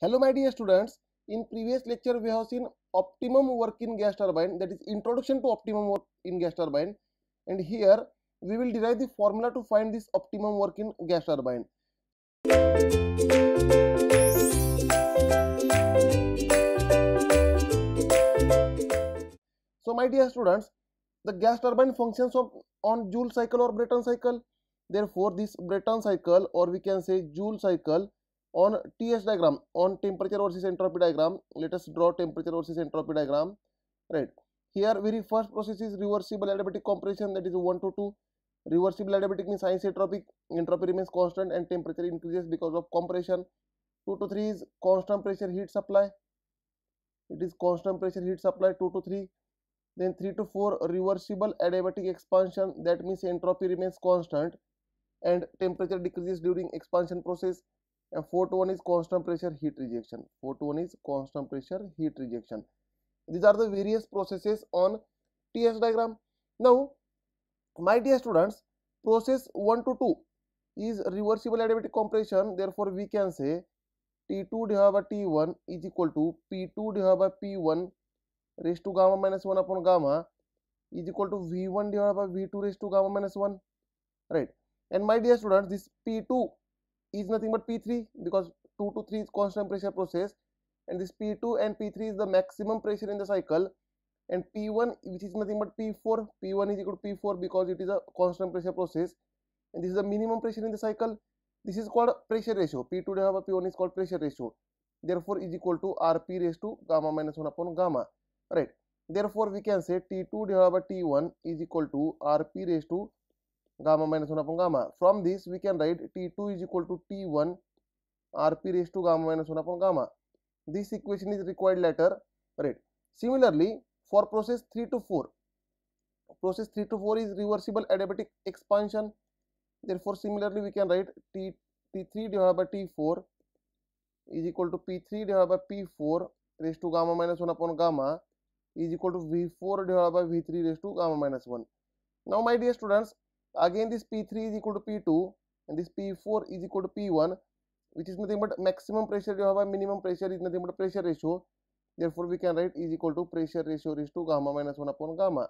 Hello my dear students, in previous lecture we have seen optimum work in gas turbine that is introduction to optimum work in gas turbine and here we will derive the formula to find this optimum work in gas turbine. So my dear students, the gas turbine functions of, on Joule cycle or Brayton cycle. Therefore, this Brayton cycle or we can say Joule cycle on TS diagram, on temperature versus entropy diagram, let us draw temperature versus entropy diagram. Right. Here, very first process is reversible adiabatic compression that is 1 to 2. Reversible adiabatic means isentropic, entropy remains constant and temperature increases because of compression. 2 to 3 is constant pressure heat supply. It is constant pressure heat supply 2 to 3. Then 3 to 4 reversible adiabatic expansion that means entropy remains constant and temperature decreases during expansion process and fourth one is constant pressure heat rejection fourth one is constant pressure heat rejection these are the various processes on TS diagram now my dear students process 1 to 2 is reversible adiabatic compression therefore we can say T2 divided by T1 is equal to P2 divided by P1 raised to gamma minus 1 upon gamma is equal to V1 divided by V2 raised to gamma minus 1 right and my dear students this P2 is nothing but P3 because 2 to 3 is constant pressure process and this P2 and P3 is the maximum pressure in the cycle and P1 which is nothing but P4, P1 is equal to P4 because it is a constant pressure process and this is the minimum pressure in the cycle. This is called pressure ratio, P2 divided by P1 is called pressure ratio. Therefore, is equal to Rp raised to gamma minus 1 upon gamma, right. Therefore, we can say T2 divided by T1 is equal to Rp raised to gamma minus 1 upon gamma. From this we can write T2 is equal to T1 Rp raised to gamma minus 1 upon gamma. This equation is required later read. Similarly, for process 3 to 4, process 3 to 4 is reversible adiabatic expansion. Therefore, similarly we can write T, T3 divided by T4 is equal to P3 divided by P4 raised to gamma minus 1 upon gamma is equal to V4 divided by V3 raised to gamma minus 1. Now, my dear students, again this P3 is equal to P2 and this P4 is equal to P1 which is nothing but maximum pressure you have a minimum pressure is nothing but pressure ratio therefore we can write is equal to pressure ratio is to gamma minus 1 upon gamma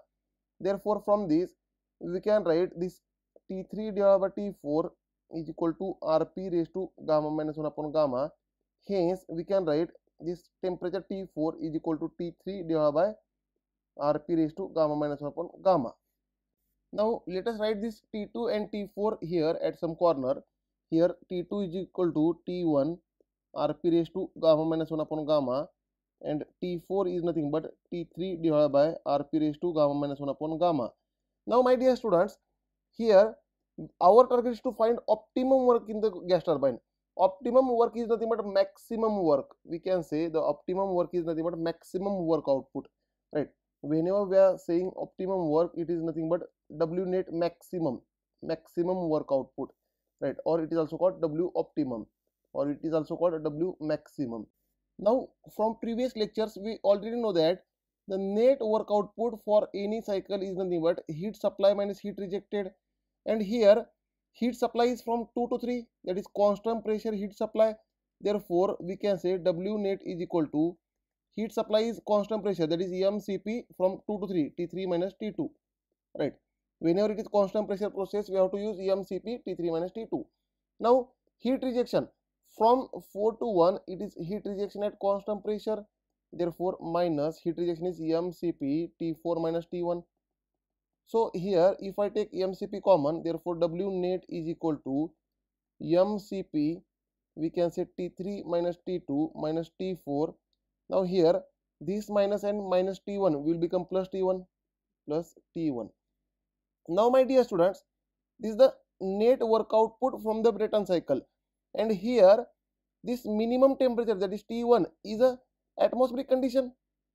therefore from this we can write this T3 divided by T4 is equal to Rp raised to gamma minus 1 upon gamma hence we can write this temperature T4 is equal to T3 divided by Rp raised to gamma minus 1 upon gamma now let us write this T2 and T4 here at some corner. Here T2 is equal to T1 Rp raised to gamma minus 1 upon gamma and T4 is nothing but T3 divided by Rp raised to gamma minus 1 upon gamma. Now my dear students, here our target is to find optimum work in the gas turbine. Optimum work is nothing but maximum work. We can say the optimum work is nothing but maximum work output, right? whenever we are saying optimum work it is nothing but w net maximum maximum work output right or it is also called w optimum or it is also called w maximum now from previous lectures we already know that the net work output for any cycle is nothing but heat supply minus heat rejected and here heat supply is from 2 to 3 that is constant pressure heat supply therefore we can say w net is equal to Heat supply is constant pressure that is MCP from 2 to 3, T3 minus T2, right. Whenever it is constant pressure process, we have to use MCP T3 minus T2. Now, heat rejection from 4 to 1, it is heat rejection at constant pressure, therefore minus heat rejection is MCP T4 minus T1. So, here if I take MCP common, therefore W net is equal to MCP, we can say T3 minus T2 minus T4 now here this minus minus n minus t1 will become plus t1 plus t1 now my dear students this is the net work output from the Brayton cycle and here this minimum temperature that is T1 is a atmospheric condition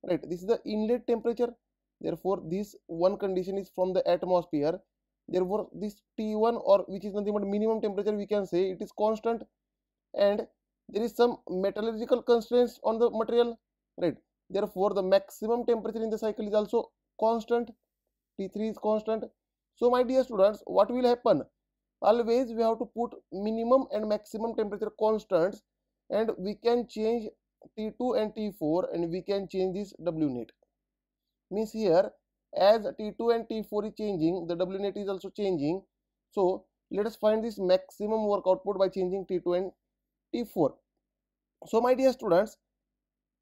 right this is the inlet temperature therefore this one condition is from the atmosphere therefore this T1 or which is nothing but minimum temperature we can say it is constant and there is some metallurgical constraints on the material right therefore the maximum temperature in the cycle is also constant T3 is constant so my dear students what will happen always we have to put minimum and maximum temperature constants and we can change T2 and T4 and we can change this W net means here as T2 and T4 is changing the W net is also changing so let us find this maximum work output by changing T2 and T4. So my dear students,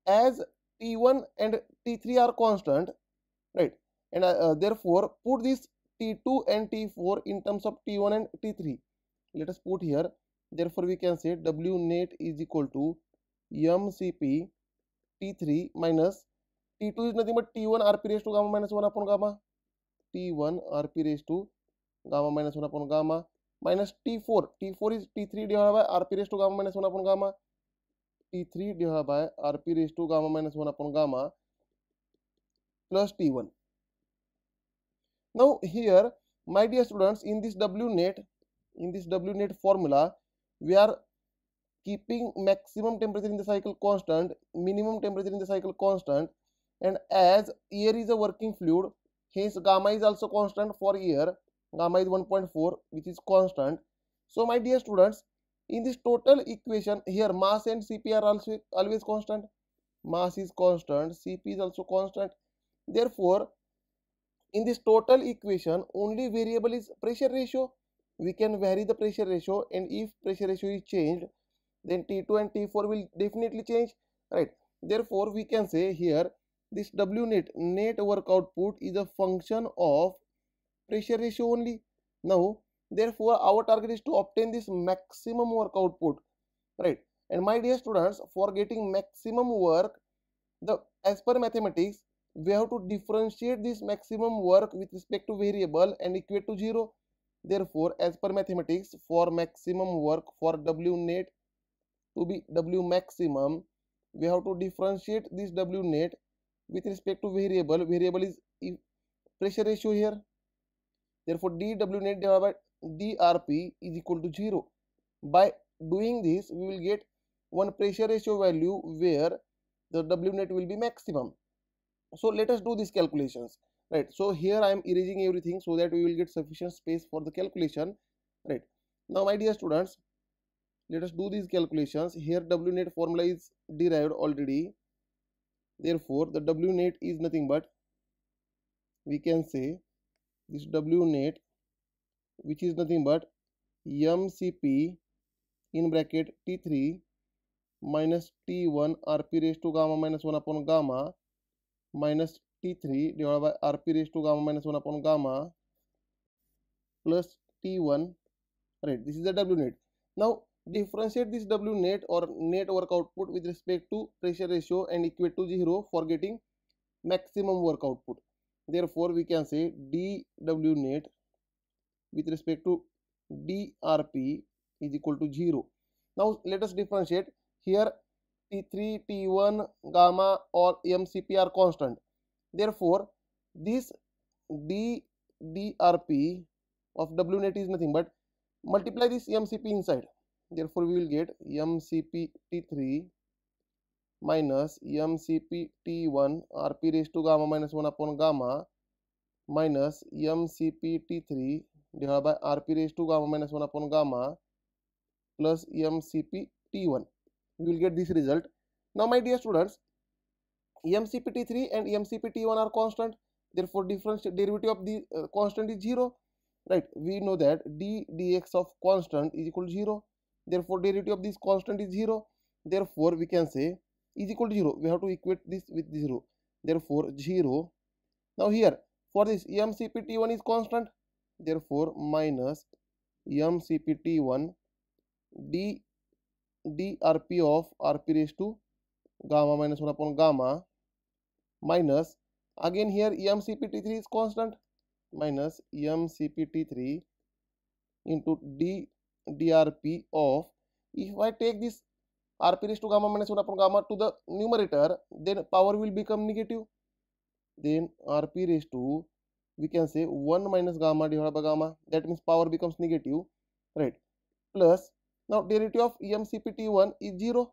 as T1 and T3 are constant, right? And uh, uh, therefore put this T2 and T4 in terms of T1 and T3. Let us put here. Therefore we can say W net is equal to MCP T3 minus T2 is nothing but T1 RP raised to gamma minus 1 upon gamma. T1 RP raised to gamma minus 1 upon gamma minus T four T four is T three divide by R P raise to gamma minus one upon gamma T three divide by R P raise to gamma minus one upon gamma plus T1. Now here, my dear students, in this W net, in this W net formula, we are keeping maximum temperature in the cycle constant, minimum temperature in the cycle constant, and as air is a working fluid, hence gamma is also constant for air. gamma is 1.4 which is constant so my dear students in this total equation here mass and cp are also always constant mass is constant cp is also constant therefore in this total equation only variable is pressure ratio we can vary the pressure ratio and if pressure ratio is changed then t2 and t4 will definitely change right therefore we can say here this w net net work output is a function of pressure ratio only. Now, therefore, our target is to obtain this maximum work output, right? And my dear students, for getting maximum work, the as per mathematics, we have to differentiate this maximum work with respect to variable and equate to 0. Therefore, as per mathematics, for maximum work for W net to be W maximum, we have to differentiate this W net with respect to variable. Variable is pressure ratio here Therefore, dw net divided by drp is equal to 0. By doing this, we will get one pressure ratio value where the w net will be maximum. So let us do these calculations. Right. So here I am erasing everything so that we will get sufficient space for the calculation. Right. Now my dear students, let us do these calculations. Here w net formula is derived already. Therefore the w net is nothing but we can say this WNET which is nothing but MCP in bracket T3 minus T1 RP raised to gamma minus 1 upon gamma minus T3 divided by RP raised to gamma minus 1 upon gamma plus T1 right this is the W net now differentiate this W net or net work output with respect to pressure ratio and equate to 0 for getting maximum work output therefore we can say dw net with respect to drp is equal to 0 now let us differentiate here t3 t1 gamma or mcp are constant therefore this d drp of w net is nothing but multiply this mcp inside therefore we will get mcp t3 minus M C P T one R P raise to gamma minus one upon gamma minus M C P T three divide by R P raise to gamma minus one upon gamma plus MCP T1. You will get this result. Now, my dear students, MCP T3 and MCP T1 are constant. Therefore, difference derivative of the uh, constant is 0. Right. We know that d dx of constant is equal to 0. Therefore, derivative of this constant is 0. Therefore, we can say is equal to 0 we have to equate this with 0 therefore 0 now here for this mcpt1 is constant therefore minus mcpt1 d drp of rp raised to gamma minus 1 upon gamma minus again here mcpt3 is constant minus mcpt3 into d drp of if I take this rp raised to gamma minus 1 upon gamma to the numerator, then power will become negative. Then rp raised to, we can say 1 minus gamma divided by gamma, that means power becomes negative, right? Plus, now derivative of M C P T one is 0,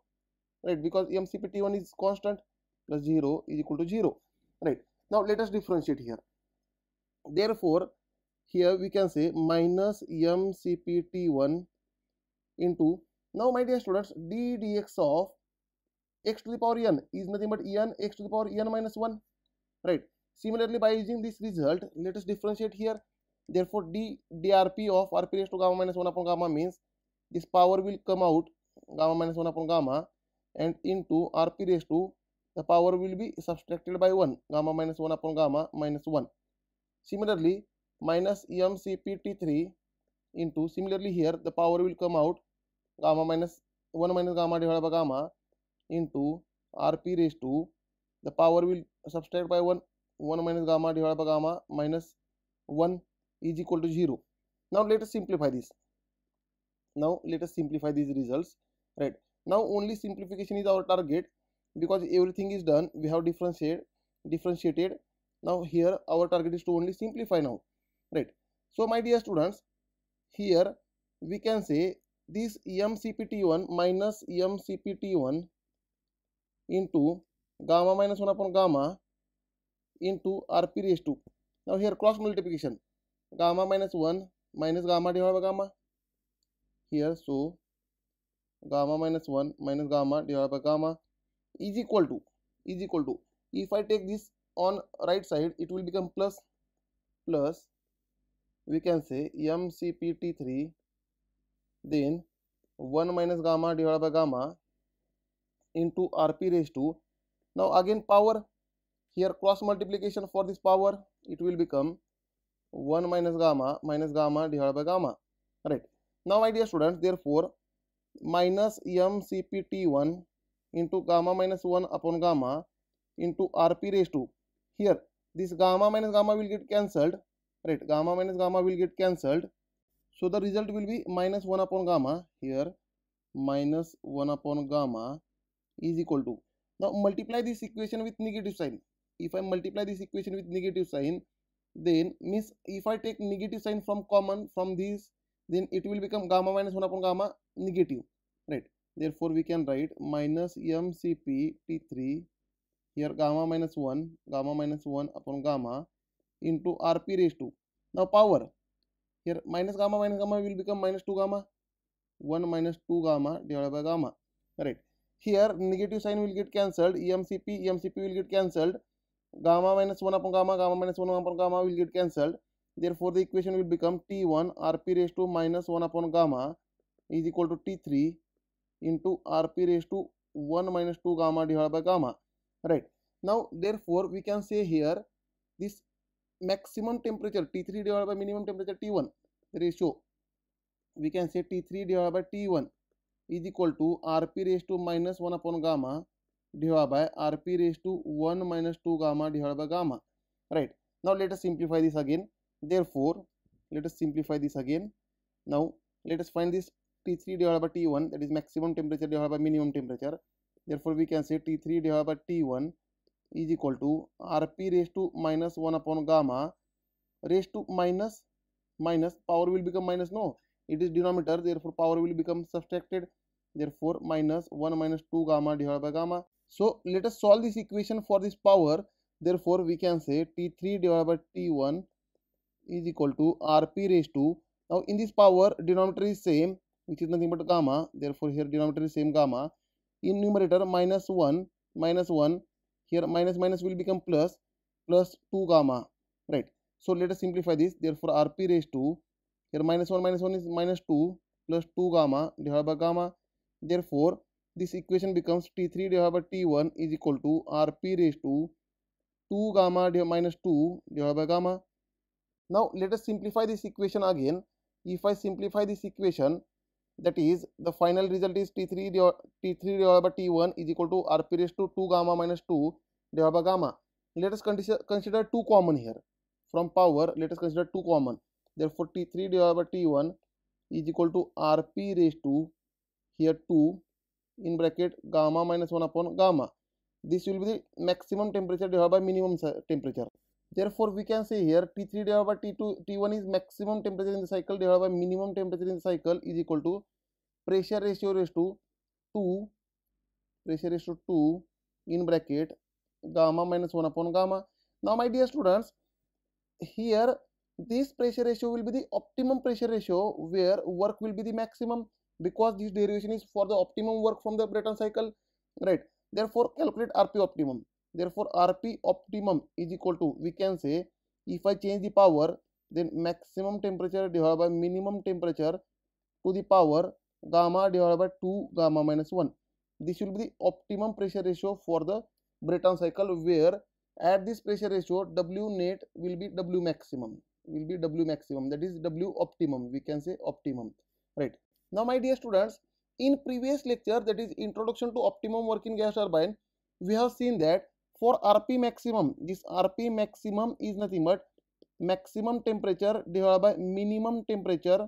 right? Because M C P T one is constant, plus 0 is equal to 0, right? Now let us differentiate here. Therefore, here we can say minus MCPT1 into now, my dear students, d dx of x to the power n is nothing but n x to the power n minus 1, right? Similarly, by using this result, let us differentiate here. Therefore, d drp of rp raised to gamma minus 1 upon gamma means this power will come out gamma minus 1 upon gamma and into rp raised to the power will be subtracted by 1 gamma minus 1 upon gamma minus 1. Similarly, minus mcpt3 into similarly here the power will come out gamma minus 1 minus gamma divided by gamma into rp raised to the power will subtract by 1 1 minus gamma divided by gamma minus 1 is equal to 0 now let us simplify this now let us simplify these results right now only simplification is our target because everything is done we have differentiated differentiated now here our target is to only simplify now right so my dear students here we can say this EMCPT1 minus EMCPT1 into gamma minus 1 upon gamma into RP raised to. Now here cross multiplication gamma minus 1 minus gamma divided by gamma. Here so gamma minus 1 minus gamma divided by gamma is equal to is equal to if I take this on right side it will become plus plus we can say MCPT3 then 1 minus gamma divided by gamma into rp raised to now again power here cross multiplication for this power it will become 1 minus gamma minus gamma divided by gamma right now my dear students therefore minus mcpt1 into gamma minus 1 upon gamma into rp raised to here this gamma minus gamma will get cancelled right gamma minus gamma will get cancelled so the result will be minus 1 upon gamma here minus 1 upon gamma is equal to. Now multiply this equation with negative sign. If I multiply this equation with negative sign then means if I take negative sign from common from this, then it will become gamma minus 1 upon gamma negative right. Therefore we can write minus mcp t3 here gamma minus 1 gamma minus 1 upon gamma into rp raised to. Now power here minus gamma minus gamma will become minus 2 gamma. 1 minus 2 gamma divided by gamma. Right. Here negative sign will get cancelled. EMCP, EMCP will get cancelled. Gamma minus 1 upon gamma, gamma minus 1 upon gamma will get cancelled. Therefore, the equation will become T1 Rp raised to minus 1 upon gamma is equal to T3 into Rp raised to 1 minus 2 gamma divided by gamma. Right. Now, therefore, we can say here this maximum temperature T3 divided by minimum temperature T1 ratio we can say t3 divided by t1 is equal to rp raised to minus 1 upon gamma divided by rp raised to 1 minus 2 gamma divided by gamma right now let us simplify this again therefore let us simplify this again now let us find this t3 divided by t1 that is maximum temperature divided by minimum temperature therefore we can say t3 divided by t1 is equal to rp raised to minus 1 upon gamma raised to minus minus power will become minus no it is denominator therefore power will become subtracted therefore minus 1 minus 2 gamma divided by gamma so let us solve this equation for this power therefore we can say t3 divided by t1 is equal to rp raised to now in this power denominator is same which is nothing but gamma therefore here denominator is same gamma in numerator minus 1 minus 1 here minus minus will become plus plus 2 gamma right so let us simplify this. Therefore, Rp raised to here minus 1 minus 1 is minus 2 plus 2 gamma divided by gamma. Therefore, this equation becomes T3 divided by T1 is equal to Rp raised to 2 gamma minus 2 divided by gamma. Now let us simplify this equation again. If I simplify this equation, that is the final result is T3 T3 divided by T1 is equal to Rp raised to 2 gamma minus 2 divided by gamma. Let us consider, consider 2 common here. from power let us consider two common therefore t3 divided by t1 is equal to rp raised to here 2 in bracket gamma minus 1 upon gamma this will be the maximum temperature divided by minimum temperature therefore we can say here t3 divided by t2 t1 is maximum temperature in the cycle divided by minimum temperature in the cycle is equal to pressure ratio raised to 2 pressure ratio 2 in bracket gamma minus 1 upon gamma now my dear students here this pressure ratio will be the optimum pressure ratio where work will be the maximum because this derivation is for the optimum work from the Brayton cycle right therefore calculate rp optimum therefore rp optimum is equal to we can say if i change the power then maximum temperature divided by minimum temperature to the power gamma divided by 2 gamma minus 1 this will be the optimum pressure ratio for the Brayton cycle where at this pressure ratio W net will be W maximum will be W maximum that is W optimum we can say optimum right. Now my dear students in previous lecture that is introduction to optimum working gas turbine we have seen that for RP maximum this RP maximum is nothing but maximum temperature divided by minimum temperature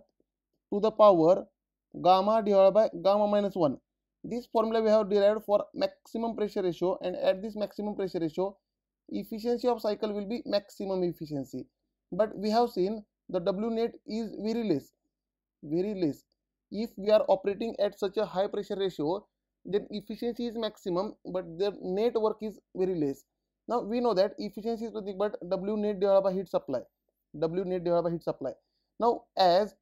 to the power gamma divided by gamma minus 1 this formula we have derived for maximum pressure ratio and at this maximum pressure ratio efficiency of cycle will be maximum efficiency but we have seen the w net is very less very less if we are operating at such a high pressure ratio then efficiency is maximum but the net work is very less now we know that efficiency is nothing but w net divided by heat supply w net divided by heat supply now as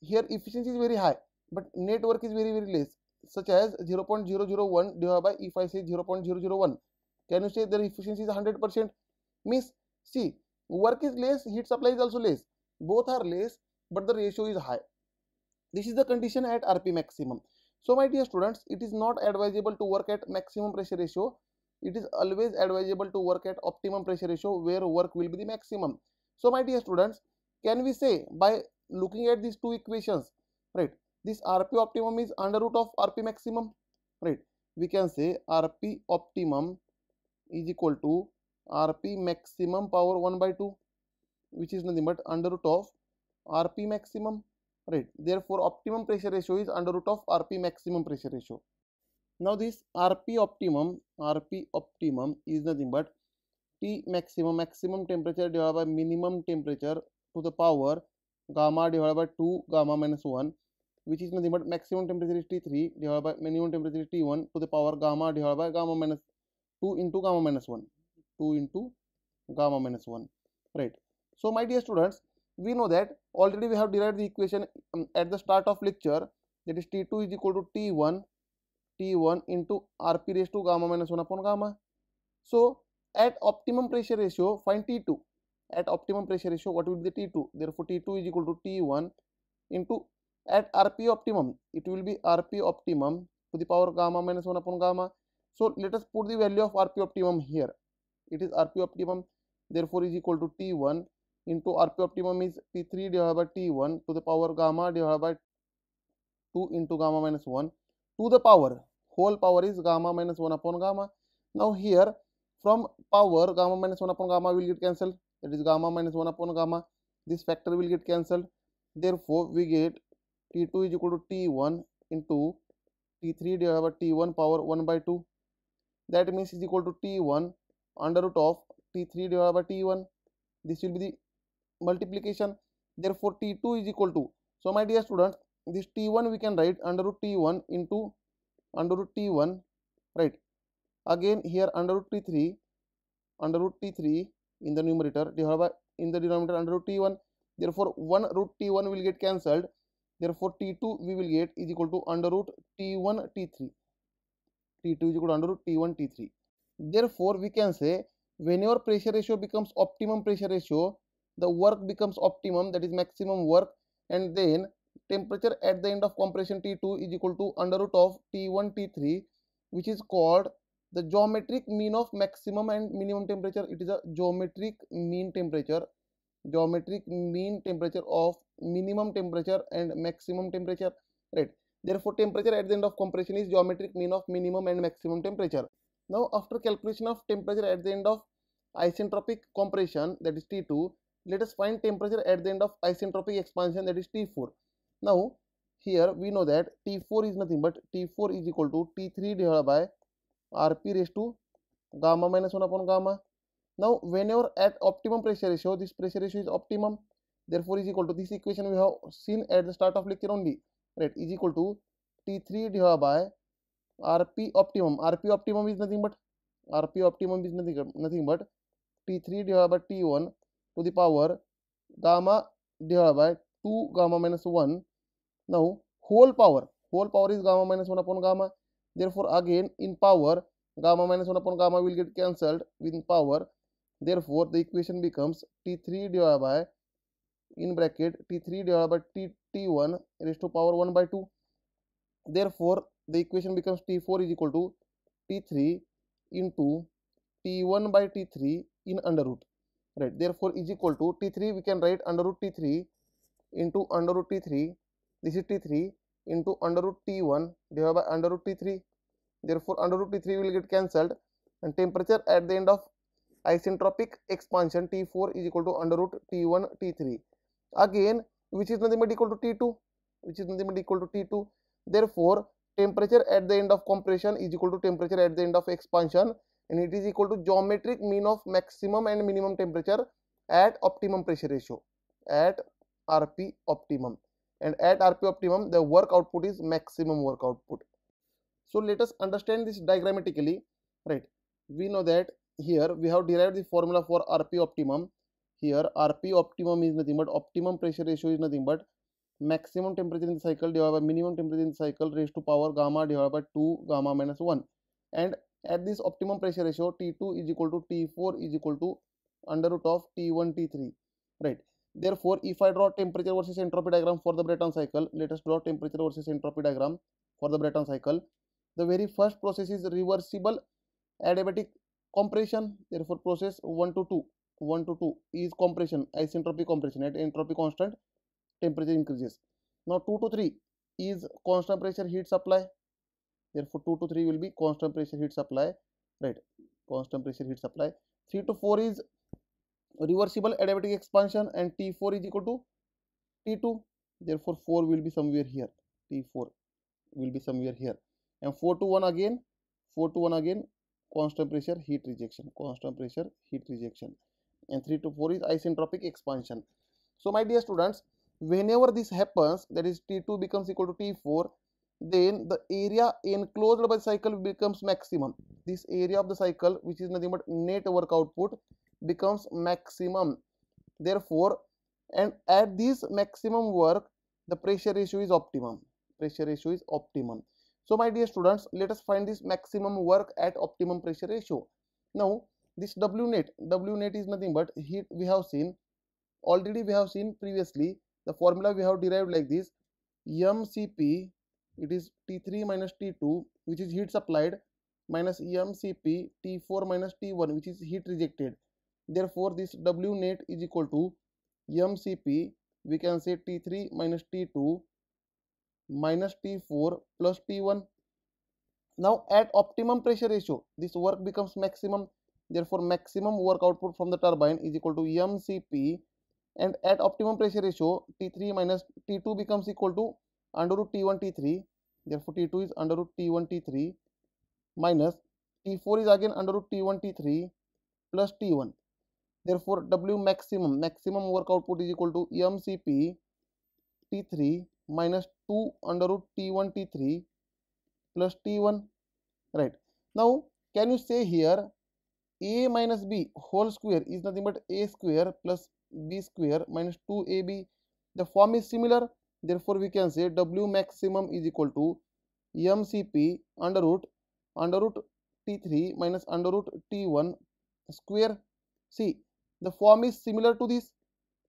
here efficiency is very high but net work is very very less such as 0 0.001 divided by if i say 0 0.001 can you say their efficiency is 100%? Means, see, work is less, heat supply is also less. Both are less, but the ratio is high. This is the condition at RP maximum. So, my dear students, it is not advisable to work at maximum pressure ratio. It is always advisable to work at optimum pressure ratio where work will be the maximum. So, my dear students, can we say by looking at these two equations, right, this RP optimum is under root of RP maximum, right. We can say RP optimum is equal to rp maximum power 1 by 2 which is nothing but under root of rp maximum right therefore optimum pressure ratio is under root of rp maximum pressure ratio now this rp optimum rp optimum is nothing but t maximum maximum temperature divided by minimum temperature to the power gamma divided by 2 gamma minus 1 which is nothing but maximum temperature is T3 divided by minimum temperature is T1 to the power gamma divided by gamma minus 2 into gamma minus 1 2 into gamma minus 1 right so my dear students we know that already we have derived the equation um, at the start of lecture that is t2 is equal to t1 t1 into rp raised to gamma minus 1 upon gamma so at optimum pressure ratio find t2 at optimum pressure ratio what will be the t2 therefore t2 is equal to t1 into at rp optimum it will be rp optimum to the power gamma minus 1 upon gamma so let us put the value of RP optimum here. It is RP optimum therefore is equal to T1 into RP optimum is T3 divided by T1 to the power gamma divided by 2 into gamma minus 1 to the power whole power is gamma minus 1 upon gamma. Now here from power gamma minus 1 upon gamma will get cancelled that is gamma minus 1 upon gamma this factor will get cancelled therefore we get T2 is equal to T1 into T3 divided by T1 power 1 by 2 that means is equal to t1 under root of t3 divided by t1 this will be the multiplication therefore t2 is equal to so my dear students this t1 we can write under root t1 into under root t1 right again here under root t3 under root t3 in the numerator divided by in the denominator under root t1 therefore 1 root t1 will get cancelled therefore t2 we will get is equal to under root t1 t3 T2 is equal to under root T1, T3. Therefore, we can say whenever pressure ratio becomes optimum pressure ratio, the work becomes optimum, that is maximum work, and then temperature at the end of compression T2 is equal to under root of T1, T3, which is called the geometric mean of maximum and minimum temperature. It is a geometric mean temperature, geometric mean temperature of minimum temperature and maximum temperature, right? Therefore, temperature at the end of compression is geometric mean of minimum and maximum temperature. Now, after calculation of temperature at the end of isentropic compression that is T2, let us find temperature at the end of isentropic expansion that is T4. Now, here we know that T4 is nothing but T4 is equal to T3 divided by Rp raised to gamma minus 1 upon gamma. Now, whenever at optimum pressure ratio, this pressure ratio is optimum. Therefore, is equal to this equation we have seen at the start of lecture only. right is equal to t3 divided by rp optimum rp optimum is nothing but rp optimum is nothing nothing but t3 divided by t1 to the power gamma divided by 2 gamma minus 1 now whole power whole power is gamma minus 1 upon gamma therefore again in power gamma minus 1 upon gamma will get cancelled with power therefore the equation becomes t3 divided by in bracket t3 divided by t t1 raised to power 1 by 2. Therefore, the equation becomes t4 is equal to t3 into t1 by t3 in under root. Right. Therefore, is equal to t3 we can write under root t3 into under root t3. This is t3 into under root t1 divided by under root t3. Therefore, under root t3 will get cancelled and temperature at the end of isentropic expansion T4 is equal to under root T1 T3. Again, which is nothing but equal to T2, which is nothing but equal to T2. Therefore, temperature at the end of compression is equal to temperature at the end of expansion and it is equal to geometric mean of maximum and minimum temperature at optimum pressure ratio at RP optimum and at RP optimum the work output is maximum work output. So let us understand this diagrammatically right we know that here we have derived the formula for RP optimum here RP optimum is nothing but optimum pressure ratio is nothing but maximum temperature in the cycle divided by minimum temperature in the cycle raised to power gamma divided by 2 gamma minus 1 and at this optimum pressure ratio T2 is equal to T4 is equal to under root of T1 T3 right therefore if I draw temperature versus entropy diagram for the Breton cycle let us draw temperature versus entropy diagram for the Breton cycle the very first process is reversible adiabatic compression therefore process 1 to 2 1 to 2 is compression, isentropy compression at entropy constant, temperature increases. Now 2 to 3 is constant pressure heat supply, therefore 2 to 3 will be constant pressure heat supply, right, constant pressure heat supply. 3 to 4 is reversible adiabatic expansion and T4 is equal to T2, therefore 4 will be somewhere here, T4 will be somewhere here. And 4 to 1 again, 4 to 1 again, constant pressure heat rejection, constant pressure heat rejection and 3 to 4 is isentropic expansion. So my dear students, whenever this happens, that is T2 becomes equal to T4, then the area enclosed by the cycle becomes maximum. This area of the cycle, which is nothing but net work output, becomes maximum. Therefore, and at this maximum work, the pressure ratio is optimum. Pressure ratio is optimum. So my dear students, let us find this maximum work at optimum pressure ratio. Now, this w net w net is nothing but heat we have seen already we have seen previously the formula we have derived like this mcp it is t3 minus t2 which is heat supplied minus mcp t4 minus t1 which is heat rejected therefore this w net is equal to mcp we can say t3 minus t2 minus t4 plus t1 now at optimum pressure ratio this work becomes maximum Therefore, maximum work output from the turbine is equal to MCP and at optimum pressure ratio T3 minus T2 becomes equal to under root T1 T3 therefore T2 is under root T1 T3 minus T4 is again under root T1 T3 plus T1 therefore W maximum maximum work output is equal to MCP T3 minus 2 under root T1 T3 plus T1 right now can you say here a minus b whole square is nothing but a square plus b square minus 2ab the form is similar therefore we can say w maximum is equal to mcp under root under root t3 minus under root t1 square see the form is similar to this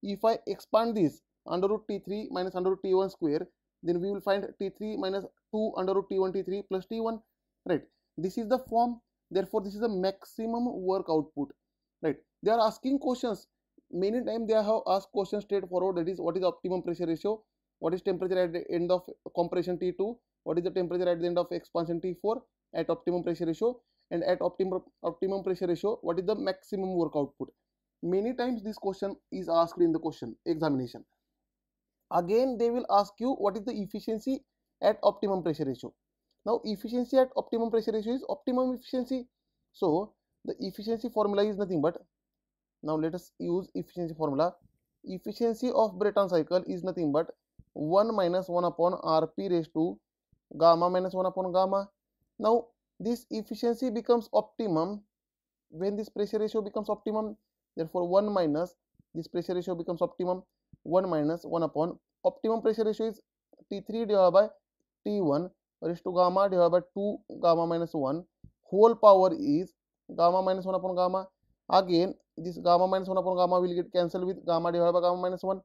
if i expand this under root t3 minus under root t1 square then we will find t3 minus 2 under root t1 t3 plus t1 right this is the form therefore this is the maximum work output right they are asking questions many times they have asked questions straightforward that is what is optimum pressure ratio what is temperature at the end of compression T2 what is the temperature at the end of expansion T4 at optimum pressure ratio and at optimum optimum pressure ratio what is the maximum work output many times this question is asked in the question examination again they will ask you what is the efficiency at optimum pressure ratio now efficiency at optimum pressure ratio is optimum efficiency. So the efficiency formula is nothing but, now let us use efficiency formula. Efficiency of Brayton cycle is nothing but 1 minus 1 upon rp raised to gamma minus 1 upon gamma. Now this efficiency becomes optimum when this pressure ratio becomes optimum. Therefore 1 minus this pressure ratio becomes optimum 1 minus 1 upon optimum pressure ratio is T3 divided by T1 raised to gamma divided by 2 gamma minus 1 whole power is gamma minus 1 upon gamma again this gamma minus 1 upon gamma will get cancelled with gamma divided by gamma minus 1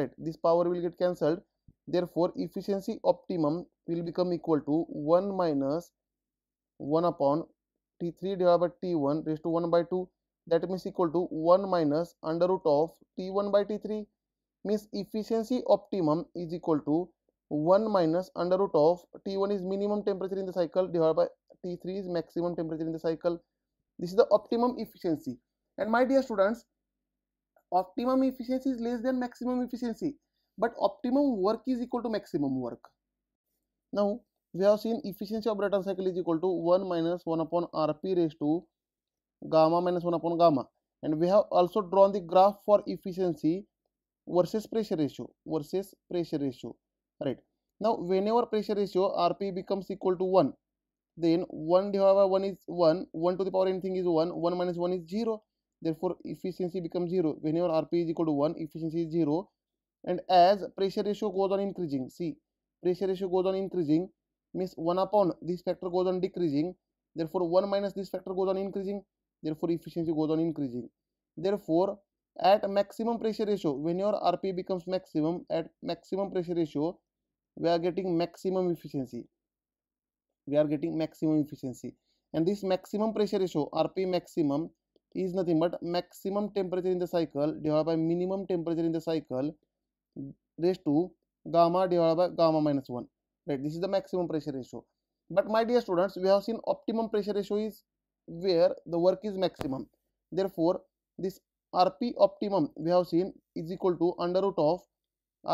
right this power will get cancelled therefore efficiency optimum will become equal to 1 minus 1 upon t3 divided by t1 raised to 1 by 2 that means equal to 1 minus under root of t1 by t3 means efficiency optimum is equal to 1 minus under root of T1 is minimum temperature in the cycle divided by T3 is maximum temperature in the cycle. This is the optimum efficiency. And my dear students, optimum efficiency is less than maximum efficiency. But optimum work is equal to maximum work. Now, we have seen efficiency of Brayton cycle is equal to 1 minus 1 upon Rp raised to gamma minus 1 upon gamma. And we have also drawn the graph for efficiency versus pressure ratio versus pressure ratio right now whenever pressure ratio rp becomes equal to 1 then 1 divided by 1 is 1 1 to the power anything is 1 1 minus 1 is 0 therefore efficiency becomes 0 whenever rp is equal to 1 efficiency is 0 and as pressure ratio goes on increasing see pressure ratio goes on increasing means 1 upon this factor goes on decreasing therefore 1 minus this factor goes on increasing therefore efficiency goes on increasing therefore at maximum pressure ratio when your rp becomes maximum at maximum pressure ratio we are getting maximum efficiency we are getting maximum efficiency and this maximum pressure ratio rp maximum is nothing but maximum temperature in the cycle divided by minimum temperature in the cycle raised to gamma divided by gamma minus 1 right this is the maximum pressure ratio but my dear students we have seen optimum pressure ratio is where the work is maximum therefore this rp optimum we have seen is equal to under root of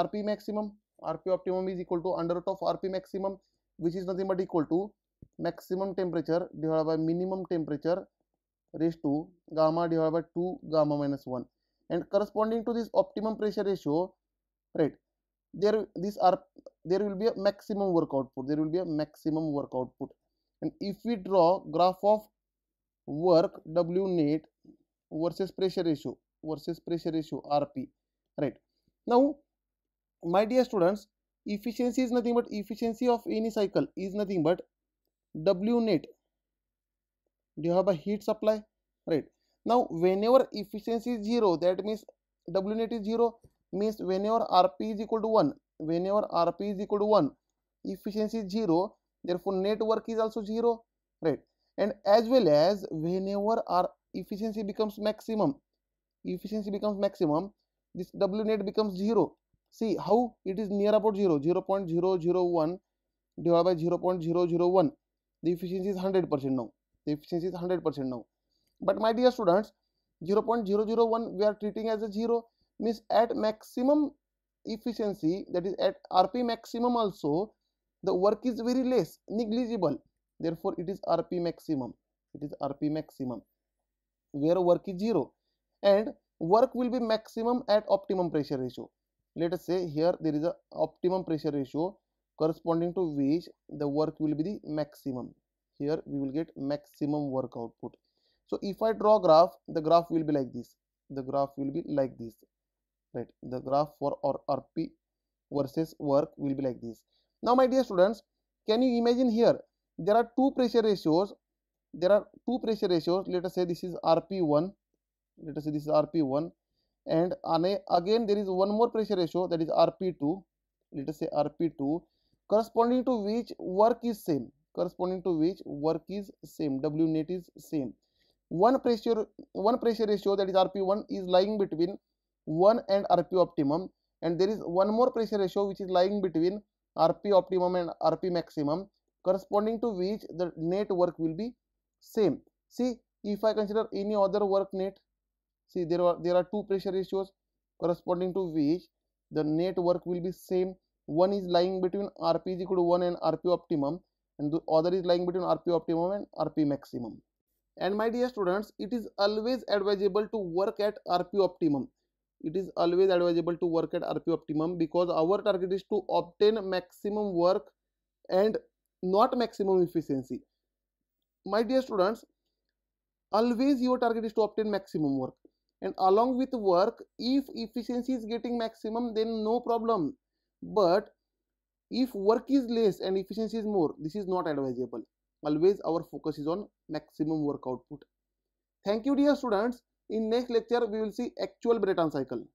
rp maximum rp optimum is equal to under root of rp maximum which is nothing but equal to maximum temperature divided by minimum temperature raised to gamma divided by 2 gamma minus 1 and corresponding to this optimum pressure ratio right there this are there will be a maximum work output there will be a maximum work output and if we draw graph of work w net versus pressure ratio versus pressure ratio rp right now my dear students efficiency is nothing but efficiency of any cycle is nothing but w net do you have a heat supply right now whenever efficiency is zero that means w net is zero means whenever rp is equal to 1 whenever rp is equal to 1 efficiency is zero therefore net work is also zero right and as well as whenever our efficiency becomes maximum efficiency becomes maximum this w net becomes zero See how it is near about 0, 0.001 divided by 0.001. The efficiency is 100% now. The efficiency is 100% now. But my dear students, 0.001 we are treating as a 0 means at maximum efficiency that is at RP maximum also the work is very less, negligible. Therefore, it is RP maximum. It is RP maximum where work is 0 and work will be maximum at optimum pressure ratio let us say here there is a optimum pressure ratio corresponding to which the work will be the maximum here we will get maximum work output so if i draw graph the graph will be like this the graph will be like this right the graph for our rp versus work will be like this now my dear students can you imagine here there are two pressure ratios there are two pressure ratios let us say this is rp1 let us say this is rp1 and again there is one more pressure ratio that is rp2 let us say rp2 corresponding to which work is same corresponding to which work is same w net is same one pressure one pressure ratio that is rp1 is lying between 1 and rp optimum and there is one more pressure ratio which is lying between rp optimum and rp maximum corresponding to which the net work will be same see if i consider any other work net see there are there are two pressure ratios corresponding to which the net work will be same one is lying between rp is equal to 1 and rp optimum and the other is lying between rp optimum and rp maximum and my dear students it is always advisable to work at rp optimum it is always advisable to work at rp optimum because our target is to obtain maximum work and not maximum efficiency my dear students always your target is to obtain maximum work and along with work if efficiency is getting maximum then no problem but if work is less and efficiency is more this is not advisable always our focus is on maximum work output thank you dear students in next lecture we will see actual breton cycle